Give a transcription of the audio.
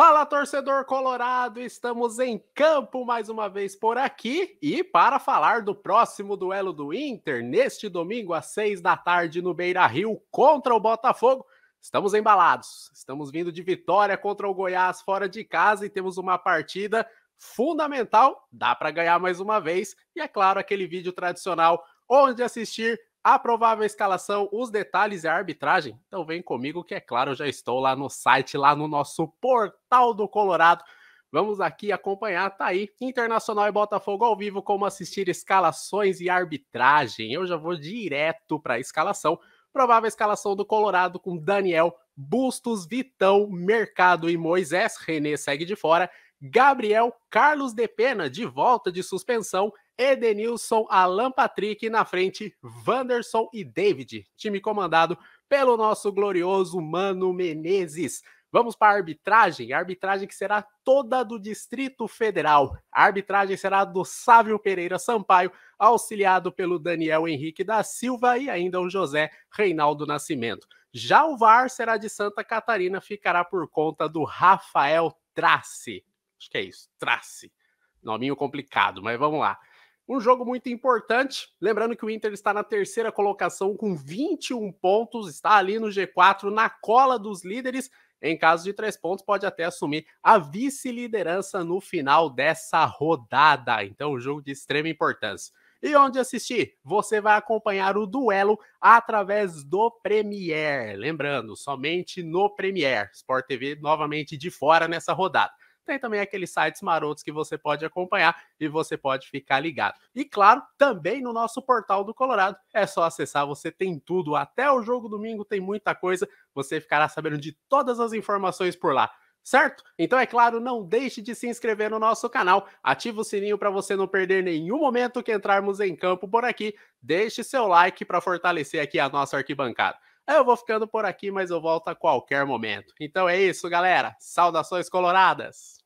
Fala, torcedor colorado! Estamos em campo mais uma vez por aqui e para falar do próximo duelo do Inter, neste domingo às seis da tarde no Beira Rio contra o Botafogo. Estamos embalados, estamos vindo de vitória contra o Goiás fora de casa e temos uma partida fundamental. Dá para ganhar mais uma vez e, é claro, aquele vídeo tradicional onde assistir a provável escalação, os detalhes e a arbitragem. Então vem comigo que é claro, eu já estou lá no site, lá no nosso portal do Colorado. Vamos aqui acompanhar, tá aí, Internacional e Botafogo ao vivo, como assistir escalações e arbitragem. Eu já vou direto para a escalação. Provável escalação do Colorado com Daniel, Bustos, Vitão, Mercado e Moisés. René segue de fora. Gabriel Carlos de Pena, de volta de suspensão. Edenilson, Alan Patrick, na frente, Wanderson e David, time comandado pelo nosso glorioso Mano Menezes. Vamos para a arbitragem, a arbitragem que será toda do Distrito Federal. A arbitragem será do Sávio Pereira Sampaio, auxiliado pelo Daniel Henrique da Silva e ainda o José Reinaldo Nascimento. Já o VAR será de Santa Catarina, ficará por conta do Rafael Trace. Acho que é isso, Trace. Nominho complicado, mas vamos lá. Um jogo muito importante. Lembrando que o Inter está na terceira colocação com 21 pontos, está ali no G4, na cola dos líderes. Em caso de três pontos, pode até assumir a vice-liderança no final dessa rodada. Então, um jogo de extrema importância. E onde assistir? Você vai acompanhar o duelo através do Premier. Lembrando, somente no Premier. Sport TV novamente de fora nessa rodada tem também aqueles sites marotos que você pode acompanhar e você pode ficar ligado. E claro, também no nosso portal do Colorado, é só acessar, você tem tudo, até o jogo domingo tem muita coisa, você ficará sabendo de todas as informações por lá certo? Então, é claro, não deixe de se inscrever no nosso canal, ativa o sininho para você não perder nenhum momento que entrarmos em campo por aqui, deixe seu like para fortalecer aqui a nossa arquibancada. Eu vou ficando por aqui, mas eu volto a qualquer momento. Então é isso, galera. Saudações coloradas!